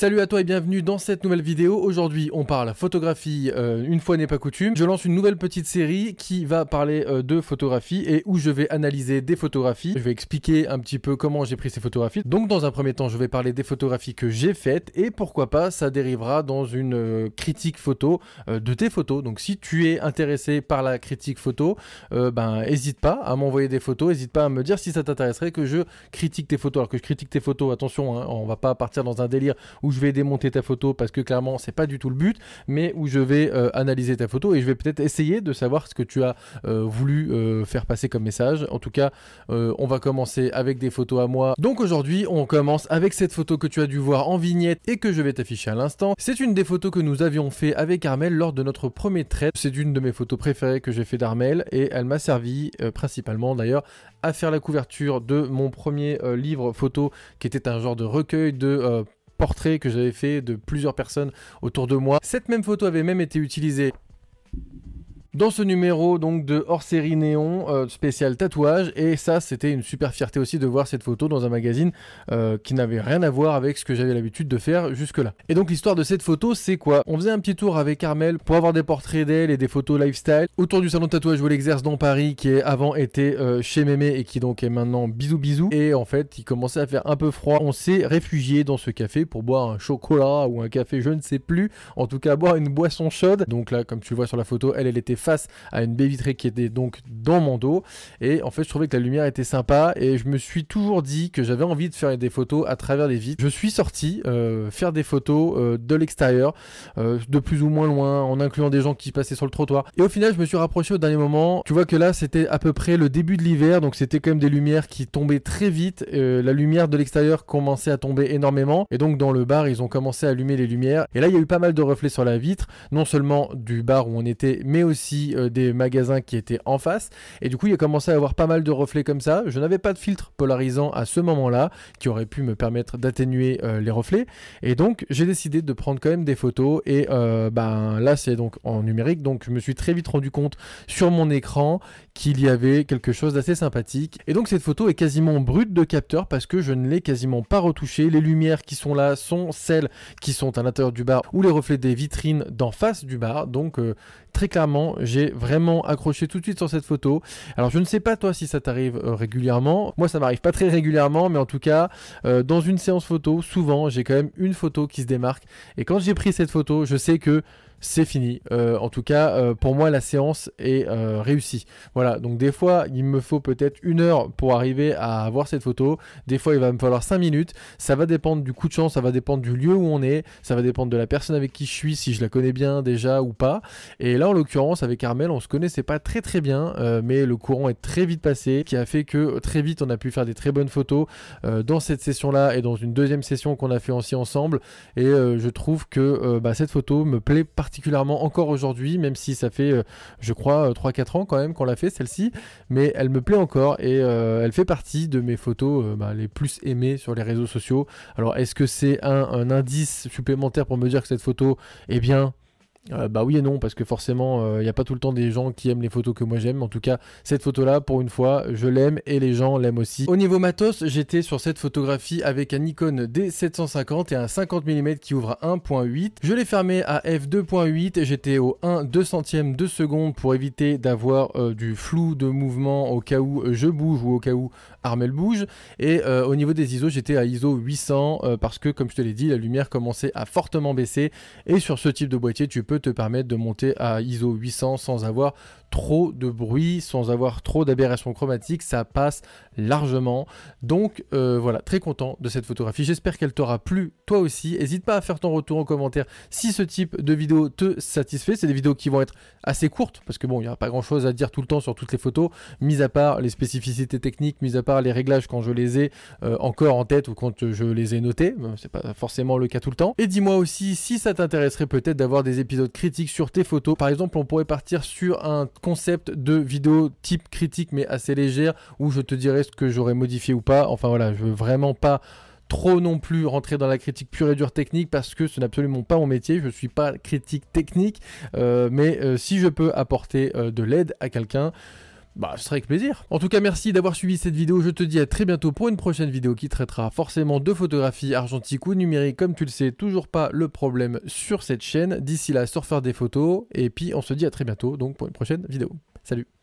Salut à toi et bienvenue dans cette nouvelle vidéo. Aujourd'hui, on parle photographie, euh, une fois n'est pas coutume. Je lance une nouvelle petite série qui va parler euh, de photographie et où je vais analyser des photographies. Je vais expliquer un petit peu comment j'ai pris ces photographies. Donc dans un premier temps, je vais parler des photographies que j'ai faites et pourquoi pas, ça dérivera dans une euh, critique photo de tes photos. Donc si tu es intéressé par la critique photo, ben hésite pas à m'envoyer des photos, hésite pas à me dire si ça t'intéresserait que je critique tes photos. Alors que je critique tes photos, attention, hein, on va pas partir dans un délire où je vais démonter ta photo parce que clairement c'est pas du tout le but, mais où je vais euh, analyser ta photo et je vais peut-être essayer de savoir ce que tu as euh, voulu euh, faire passer comme message. En tout cas, on va commencer avec des photos à moi. Donc aujourd'hui, on commence avec cette photo que tu as dû voir en vignette et que je vais t'afficher à l'instant. C'est une des photos que nous avions fait avec Armel lors de notre premier trait. C'est une de mes photos préférées que j'ai fait d'Armel et elle m'a servi principalement d'ailleurs à faire la couverture de mon premier livre photo qui était un genre de recueil de portrait que j'avais fait de plusieurs personnes autour de moi. Cette même photo avait même été utilisée dans ce numéro donc de hors série néon euh, spécial tatouage et ça c'était une super fierté aussi de voir cette photo dans un magazine euh, qui n'avait rien à voir avec ce que j'avais l'habitude de faire jusque là. Et donc l'histoire de cette photo c'est quoi On faisait un petit tour avec Carmel pour avoir des portraits d'elle et des photos lifestyle autour du salon de tatouage où elle exerce dans Paris qui est avant était euh, chez Mémé et qui donc est maintenant bisou bisou et en fait il commençait à faire un peu froid. On s'est réfugié dans ce café pour boire un chocolat ou un café je ne sais plus, en tout cas boire une boisson chaude. Donc là comme tu le vois sur la photo elle elle était face à une baie vitrée qui était donc dans mon dos. Et en fait, je trouvais que la lumière était sympa et je me suis toujours dit que j'avais envie de faire des photos à travers les vitres. Je suis sorti euh, faire des photos euh, de l'extérieur, euh, de plus ou moins loin, en incluant des gens qui passaient sur le trottoir. Et au final, je me suis rapproché au dernier moment. Tu vois que là, c'était à peu près le début de l'hiver, donc c'était quand même des lumières qui tombaient très vite. la lumière de l'extérieur commençait à tomber énormément. Et donc, dans le bar, ils ont commencé à allumer les lumières. Et là, il y a eu pas mal de reflets sur la vitre, non seulement du bar où on était, mais aussi euh, des magasins qui étaient en face. Et du coup, il a commencé à avoir pas mal de reflets comme ça. Je n'avais pas de filtre polarisant à ce moment-là qui aurait pu me permettre d'atténuer euh, les reflets. Et donc, j'ai décidé de prendre quand même des photos. Et euh, ben, là, c'est donc en numérique. Donc, je me suis très vite rendu compte sur mon écran qu'il y avait quelque chose d'assez sympathique. Et donc, cette photo est quasiment brute de capteur parce que je ne l'ai quasiment pas retouchée. Les lumières qui sont là sont celles qui sont à l'intérieur du bar ou les reflets des vitrines d'en face du bar. Donc très clairement, j'ai vraiment accroché tout de suite sur cette photo. Alors je ne sais pas toi si ça t'arrive euh, régulièrement. Moi ça m'arrive pas très régulièrement, mais en tout cas euh, dans une séance photo, souvent j'ai quand même une photo qui se démarque. Et quand j'ai pris cette photo, je sais que c'est fini. Euh, en tout cas, euh, pour moi, la séance est euh, réussie. Voilà, donc des fois, il me faut peut-être une heure pour arriver à avoir cette photo. Des fois, il va me falloir cinq minutes. Ça va dépendre du coup de chance, ça va dépendre du lieu où on est, ça va dépendre de la personne avec qui je suis, si je la connais bien déjà ou pas. Et là, en l'occurrence, avec Armel, on se connaissait pas très très bien, mais le courant est très vite passé, qui a fait que très vite, on a pu faire des très bonnes photos dans cette session-là et dans une deuxième session qu'on a fait aussi ensemble. Et je trouve que bah, cette photo me plaît particulièrement particulièrement encore aujourd'hui, même si ça fait, euh, je crois, 3-4 euh, ans quand même qu'on l'a fait celle-ci, mais elle me plaît encore et euh, elle fait partie de mes photos bah, les plus aimées sur les réseaux sociaux. Alors est-ce que c'est un, indice supplémentaire pour me dire que cette photo est bien euh, bah oui et non, parce que forcément, il euh, n'y a pas tout le temps des gens qui aiment les photos que moi j'aime. En tout cas, cette photo-là, pour une fois, je l'aime et les gens l'aiment aussi. Au niveau matos, j'étais sur cette photographie avec un Nikon D750 et un 50 mm qui ouvre à 1.8. Je l'ai fermé à f2.8 et j'étais au 1 2 centième de seconde pour éviter d'avoir euh, du flou de mouvement au cas où je bouge ou au cas où Armel bouge. Et au niveau des ISO, j'étais à ISO 800 parce que, comme je te l'ai dit, la lumière commençait à fortement baisser. Et sur ce type de boîtier, tu peux te permettre de monter à ISO 800 sans avoir trop de bruit, sans avoir trop d'aberrations chromatiques, ça passe largement. Donc euh, voilà, très content de cette photographie. J'espère qu'elle t'aura plu, toi aussi. N'hésite pas à faire ton retour en commentaire si ce type de vidéo te satisfait. C'est des vidéos qui vont être assez courtes, parce que bon, il n'y aura pas grand-chose à dire tout le temps sur toutes les photos, mis à part les spécificités techniques, mis à part les réglages quand je les ai euh, encore en tête ou quand je les ai notés. C'est pas forcément le cas tout le temps. Et dis-moi aussi si ça t'intéresserait peut-être d'avoir des épisodes critiques sur tes photos. Par exemple, on pourrait partir sur un concept de vidéo type critique mais assez légère où je te dirai ce que j'aurais modifié ou pas. Enfin voilà, je veux vraiment pas trop non plus rentrer dans la critique pure et dure technique parce que ce n'est absolument pas mon métier, je ne suis pas critique technique, euh, mais euh, si je peux apporter euh, de l'aide à quelqu'un, bah, ce serait avec plaisir. En tout cas, merci d'avoir suivi cette vidéo. Je te dis à très bientôt pour une prochaine vidéo qui traitera forcément de photographie argentique ou numérique. Comme tu le sais, toujours pas le problème sur cette chaîne. D'ici là, surfeur des photos. Et puis, on se dit à très bientôt donc pour une prochaine vidéo. Salut